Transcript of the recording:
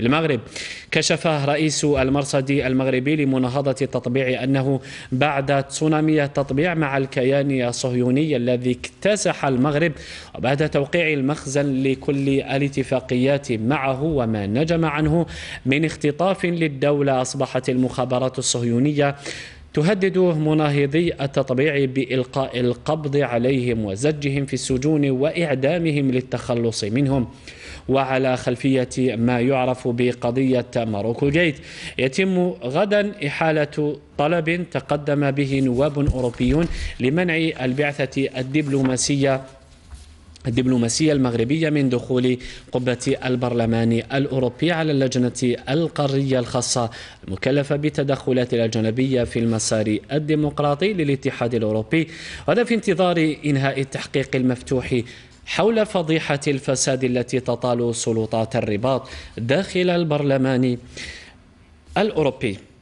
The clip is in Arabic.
المغرب كشف رئيس المرصد المغربي لمناهضة التطبيع أنه بعد تسونامي التطبيع مع الكيان الصهيوني الذي اكتسح المغرب وبعد توقيع المخزن لكل الاتفاقيات معه وما نجم عنه من اختطاف للدولة أصبحت المخابرات الصهيونية تهدد مناهضي التطبيع بإلقاء القبض عليهم وزجهم في السجون وإعدامهم للتخلص منهم وعلى خلفية ما يعرف بقضية ماروكو جيت يتم غدا إحالة طلب تقدم به نواب أوروبيون لمنع البعثة الدبلوماسية الدبلوماسية المغربية من دخول قبة البرلمان الأوروبي على اللجنة القارية الخاصة المكلفة بالتدخلات الأجنبية في المسار الديمقراطي للاتحاد الأوروبي وهذا في انتظار إنهاء التحقيق المفتوح حول فضيحة الفساد التي تطال سلطات الرباط داخل البرلمان الأوروبي